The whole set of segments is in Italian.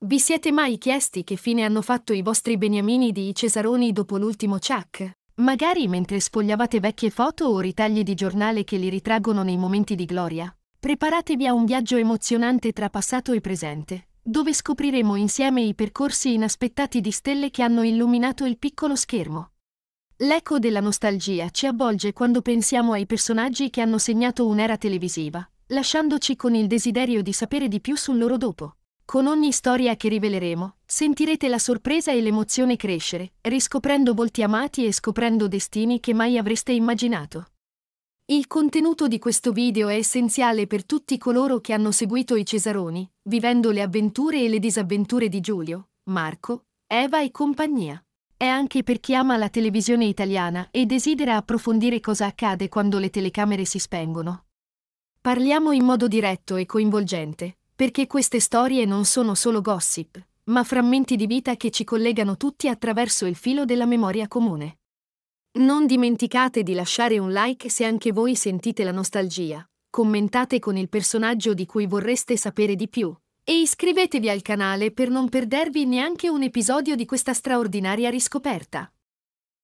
Vi siete mai chiesti che fine hanno fatto i vostri beniamini di Cesaroni dopo l'ultimo ciak? Magari mentre sfogliavate vecchie foto o ritagli di giornale che li ritraggono nei momenti di gloria. Preparatevi a un viaggio emozionante tra passato e presente, dove scopriremo insieme i percorsi inaspettati di stelle che hanno illuminato il piccolo schermo. L'eco della nostalgia ci avvolge quando pensiamo ai personaggi che hanno segnato un'era televisiva, lasciandoci con il desiderio di sapere di più sul loro dopo. Con ogni storia che riveleremo, sentirete la sorpresa e l'emozione crescere, riscoprendo volti amati e scoprendo destini che mai avreste immaginato. Il contenuto di questo video è essenziale per tutti coloro che hanno seguito i Cesaroni, vivendo le avventure e le disavventure di Giulio, Marco, Eva e compagnia. È anche per chi ama la televisione italiana e desidera approfondire cosa accade quando le telecamere si spengono. Parliamo in modo diretto e coinvolgente, perché queste storie non sono solo gossip, ma frammenti di vita che ci collegano tutti attraverso il filo della memoria comune. Non dimenticate di lasciare un like se anche voi sentite la nostalgia, commentate con il personaggio di cui vorreste sapere di più e iscrivetevi al canale per non perdervi neanche un episodio di questa straordinaria riscoperta.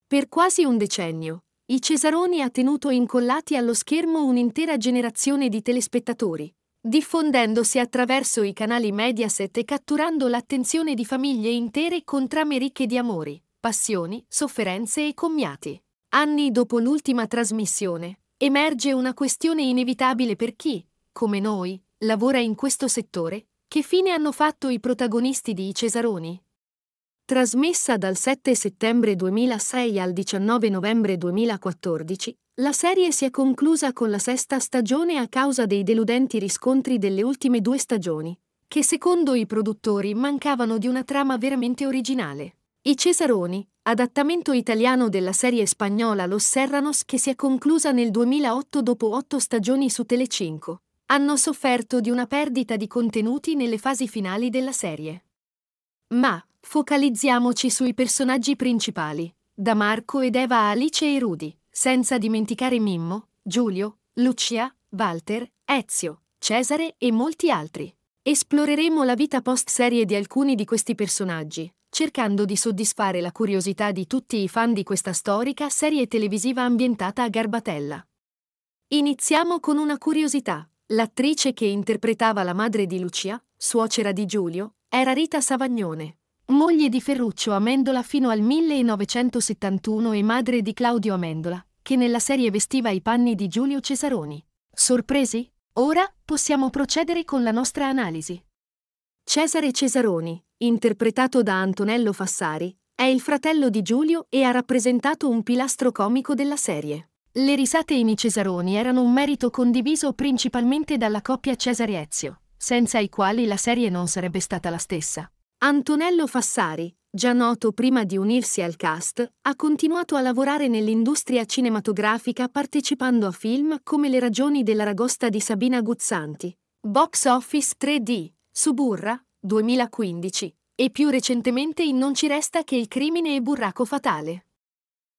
Per quasi un decennio, i Cesaroni ha tenuto incollati allo schermo un'intera generazione di telespettatori, diffondendosi attraverso i canali Mediaset e catturando l'attenzione di famiglie intere con trame ricche di amori, passioni, sofferenze e commiati. Anni dopo l'ultima trasmissione, emerge una questione inevitabile per chi, come noi, lavora in questo settore, che fine hanno fatto i protagonisti di I Cesaroni? Trasmessa dal 7 settembre 2006 al 19 novembre 2014, la serie si è conclusa con la sesta stagione a causa dei deludenti riscontri delle ultime due stagioni, che secondo i produttori mancavano di una trama veramente originale. I Cesaroni, adattamento italiano della serie spagnola Los Serranos che si è conclusa nel 2008 dopo otto stagioni su Telecinco, hanno sofferto di una perdita di contenuti nelle fasi finali della serie. Ma focalizziamoci sui personaggi principali, da Marco ed Eva a Alice e Rudy. Senza dimenticare Mimmo, Giulio, Lucia, Walter, Ezio, Cesare e molti altri. Esploreremo la vita post-serie di alcuni di questi personaggi, cercando di soddisfare la curiosità di tutti i fan di questa storica serie televisiva ambientata a Garbatella. Iniziamo con una curiosità. L'attrice che interpretava la madre di Lucia, suocera di Giulio, era Rita Savagnone moglie di Ferruccio Amendola fino al 1971 e madre di Claudio Amendola, che nella serie vestiva i panni di Giulio Cesaroni. Sorpresi? Ora possiamo procedere con la nostra analisi. Cesare Cesaroni, interpretato da Antonello Fassari, è il fratello di Giulio e ha rappresentato un pilastro comico della serie. Le risate in i Cesaroni erano un merito condiviso principalmente dalla coppia Cesare Ezio, senza i quali la serie non sarebbe stata la stessa. Antonello Fassari, già noto prima di unirsi al cast, ha continuato a lavorare nell'industria cinematografica partecipando a film come Le ragioni dell'Aragosta di Sabina Guzzanti, Box Office 3D, Suburra, 2015, e più recentemente in Non ci resta che il crimine e Burraco Fatale.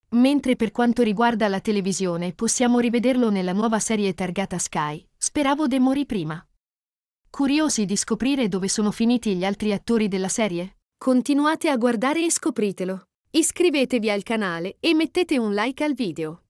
Mentre per quanto riguarda la televisione possiamo rivederlo nella nuova serie targata Sky, Speravo de mori prima. Curiosi di scoprire dove sono finiti gli altri attori della serie? Continuate a guardare e scopritelo. Iscrivetevi al canale e mettete un like al video.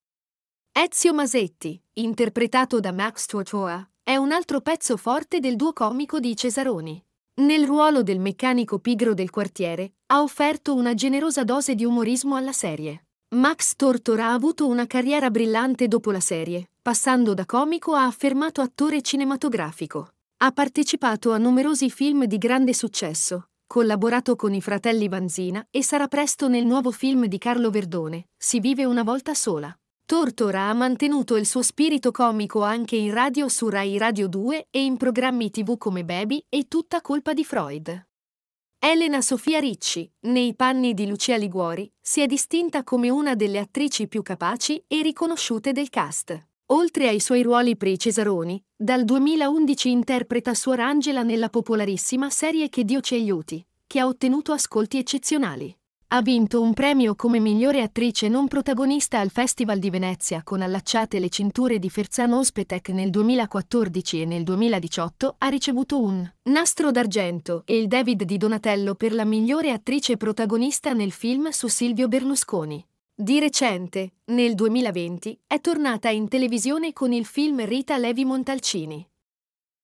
Ezio Masetti, interpretato da Max Tuotoa, è un altro pezzo forte del duo comico di Cesaroni. Nel ruolo del meccanico pigro del quartiere, ha offerto una generosa dose di umorismo alla serie. Max Tortora ha avuto una carriera brillante dopo la serie, passando da comico a affermato attore cinematografico. Ha partecipato a numerosi film di grande successo, collaborato con i fratelli Vanzina e sarà presto nel nuovo film di Carlo Verdone, Si vive una volta sola. Tortora ha mantenuto il suo spirito comico anche in radio su Rai Radio 2 e in programmi tv come Baby e Tutta colpa di Freud. Elena Sofia Ricci, nei panni di Lucia Liguori, si è distinta come una delle attrici più capaci e riconosciute del cast. Oltre ai suoi ruoli per i Cesaroni, dal 2011 interpreta Suor Angela nella popolarissima serie Che Dio ci aiuti, che ha ottenuto ascolti eccezionali. Ha vinto un premio come migliore attrice non protagonista al Festival di Venezia con Allacciate le cinture di Ferzano Ospetec nel 2014 e nel 2018 ha ricevuto un Nastro d'argento e il David di Donatello per la migliore attrice protagonista nel film su Silvio Berlusconi. Di recente, nel 2020, è tornata in televisione con il film Rita Levi Montalcini.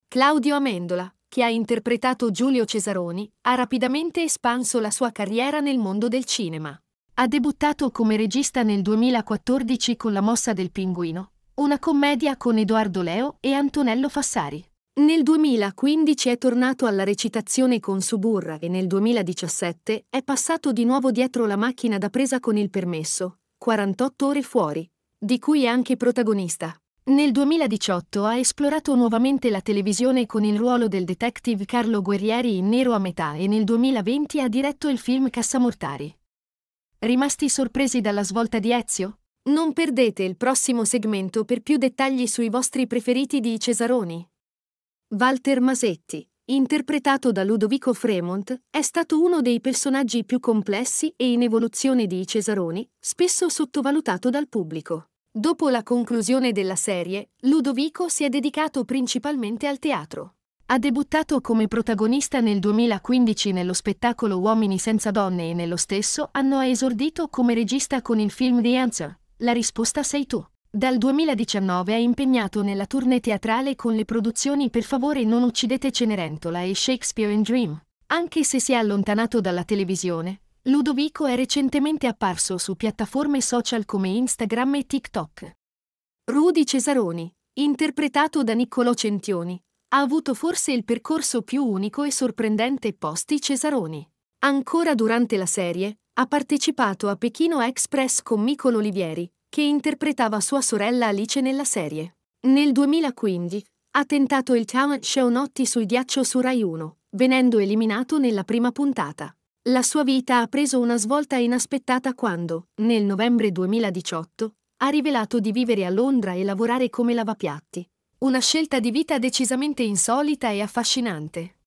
Claudio Amendola, che ha interpretato Giulio Cesaroni, ha rapidamente espanso la sua carriera nel mondo del cinema. Ha debuttato come regista nel 2014 con La mossa del pinguino, una commedia con Edoardo Leo e Antonello Fassari. Nel 2015 è tornato alla recitazione con Suburra e nel 2017 è passato di nuovo dietro la macchina da presa con il permesso, 48 ore fuori, di cui è anche protagonista. Nel 2018 ha esplorato nuovamente la televisione con il ruolo del detective Carlo Guerrieri in Nero a metà e nel 2020 ha diretto il film Cassamortari. Rimasti sorpresi dalla svolta di Ezio? Non perdete il prossimo segmento per più dettagli sui vostri preferiti di Cesaroni. Walter Masetti, interpretato da Ludovico Fremont, è stato uno dei personaggi più complessi e in evoluzione di Cesaroni, spesso sottovalutato dal pubblico. Dopo la conclusione della serie, Ludovico si è dedicato principalmente al teatro. Ha debuttato come protagonista nel 2015 nello spettacolo Uomini senza donne e nello stesso anno ha esordito come regista con il film The Answer, La risposta sei tu. Dal 2019 è impegnato nella tournée teatrale con le produzioni Per favore non uccidete Cenerentola e Shakespeare in Dream. Anche se si è allontanato dalla televisione, Ludovico è recentemente apparso su piattaforme social come Instagram e TikTok. Rudy Cesaroni, interpretato da Niccolò Centioni, ha avuto forse il percorso più unico e sorprendente posti Cesaroni. Ancora durante la serie, ha partecipato a Pechino Express con Micolo Olivieri, che interpretava sua sorella Alice nella serie. Nel 2015 ha tentato il talent show Notti sul ghiaccio su Rai 1, venendo eliminato nella prima puntata. La sua vita ha preso una svolta inaspettata quando, nel novembre 2018, ha rivelato di vivere a Londra e lavorare come lavapiatti. Una scelta di vita decisamente insolita e affascinante.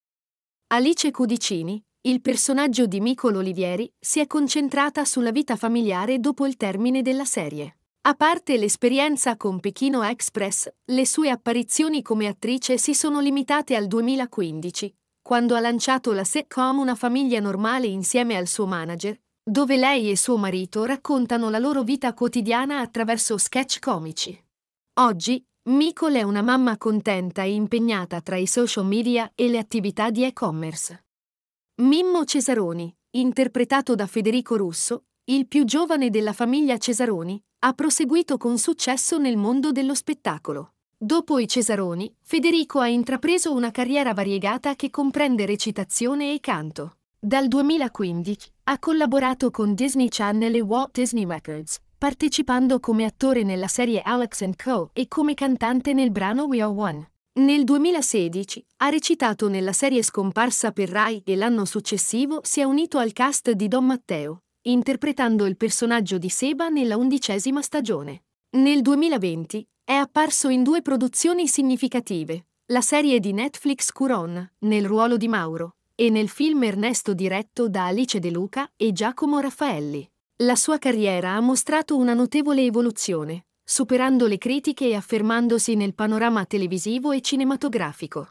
Alice Cudicini, il personaggio di Micolo Olivieri si è concentrata sulla vita familiare dopo il termine della serie. A parte l'esperienza con Pechino Express, le sue apparizioni come attrice si sono limitate al 2015, quando ha lanciato la sitcom Una famiglia normale insieme al suo manager, dove lei e suo marito raccontano la loro vita quotidiana attraverso sketch comici. Oggi, Micol è una mamma contenta e impegnata tra i social media e le attività di e-commerce. Mimmo Cesaroni, interpretato da Federico Russo, il più giovane della famiglia Cesaroni, ha proseguito con successo nel mondo dello spettacolo. Dopo i Cesaroni, Federico ha intrapreso una carriera variegata che comprende recitazione e canto. Dal 2015 ha collaborato con Disney Channel e Walt Disney Records, partecipando come attore nella serie Alex ⁇ Co e come cantante nel brano We Are One. Nel 2016 ha recitato nella serie scomparsa per Rai e l'anno successivo si è unito al cast di Don Matteo, interpretando il personaggio di Seba nella undicesima stagione. Nel 2020 è apparso in due produzioni significative, la serie di Netflix Curon, nel ruolo di Mauro, e nel film Ernesto diretto da Alice De Luca e Giacomo Raffaelli. La sua carriera ha mostrato una notevole evoluzione, superando le critiche e affermandosi nel panorama televisivo e cinematografico.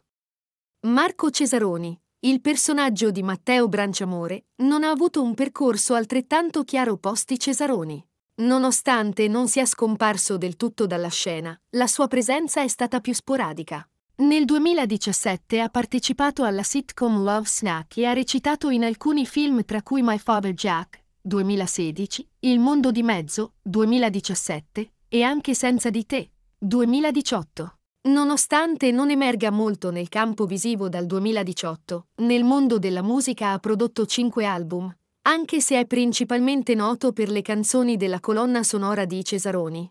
Marco Cesaroni, il personaggio di Matteo Branciamore, non ha avuto un percorso altrettanto chiaro posti Cesaroni. Nonostante non sia scomparso del tutto dalla scena, la sua presenza è stata più sporadica. Nel 2017 ha partecipato alla sitcom Love Snack e ha recitato in alcuni film tra cui My Father Jack, 2016, Il mondo di mezzo, 2017, e anche senza di te. 2018. Nonostante non emerga molto nel campo visivo dal 2018, nel mondo della musica ha prodotto 5 album, anche se è principalmente noto per le canzoni della colonna sonora di Cesaroni.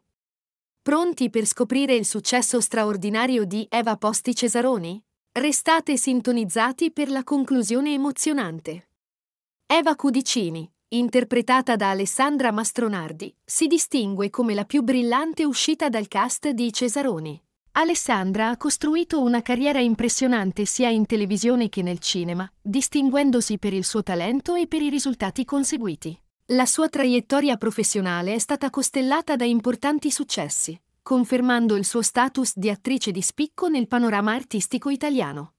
Pronti per scoprire il successo straordinario di Eva Posti Cesaroni? Restate sintonizzati per la conclusione emozionante. Eva Cudicini, interpretata da Alessandra Mastronardi, si distingue come la più brillante uscita dal cast di Cesaroni. Alessandra ha costruito una carriera impressionante sia in televisione che nel cinema, distinguendosi per il suo talento e per i risultati conseguiti. La sua traiettoria professionale è stata costellata da importanti successi, confermando il suo status di attrice di spicco nel panorama artistico italiano.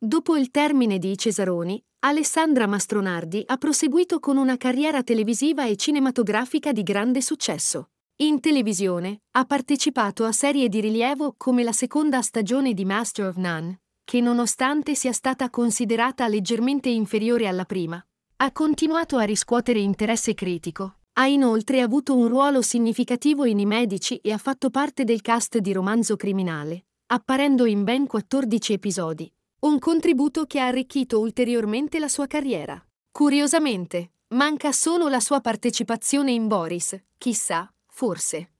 Dopo il termine di Cesaroni, Alessandra Mastronardi ha proseguito con una carriera televisiva e cinematografica di grande successo. In televisione ha partecipato a serie di rilievo come la seconda stagione di Master of None, che nonostante sia stata considerata leggermente inferiore alla prima, ha continuato a riscuotere interesse critico. Ha inoltre avuto un ruolo significativo in I Medici e ha fatto parte del cast di Romanzo Criminale, apparendo in ben 14 episodi, un contributo che ha arricchito ulteriormente la sua carriera. Curiosamente, manca solo la sua partecipazione in Boris, chissà, forse.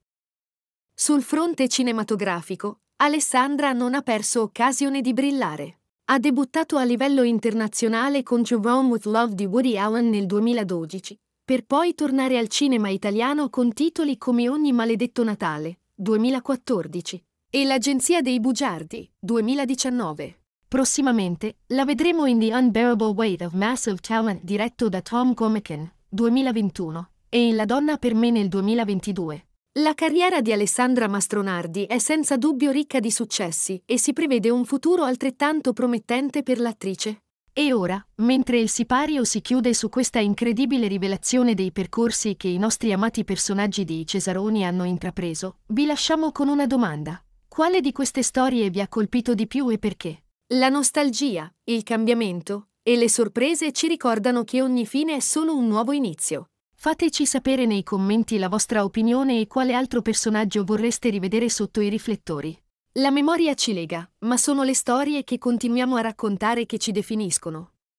Sul fronte cinematografico, Alessandra non ha perso occasione di brillare. Ha debuttato a livello internazionale con Jerome with Love di Woody Allen nel 2012, per poi tornare al cinema italiano con titoli come Ogni maledetto Natale, 2014, e L'Agenzia dei Bugiardi, 2019. Prossimamente la vedremo in The Unbearable Weight of Massive Talent diretto da Tom Comican, 2021, e in La donna per me nel 2022. La carriera di Alessandra Mastronardi è senza dubbio ricca di successi e si prevede un futuro altrettanto promettente per l'attrice. E ora, mentre il sipario si chiude su questa incredibile rivelazione dei percorsi che i nostri amati personaggi di Cesaroni hanno intrapreso, vi lasciamo con una domanda. Quale di queste storie vi ha colpito di più e perché? La nostalgia, il cambiamento e le sorprese ci ricordano che ogni fine è solo un nuovo inizio. Fateci sapere nei commenti la vostra opinione e quale altro personaggio vorreste rivedere sotto i riflettori. La memoria ci lega, ma sono le storie che continuiamo a raccontare che ci definiscono.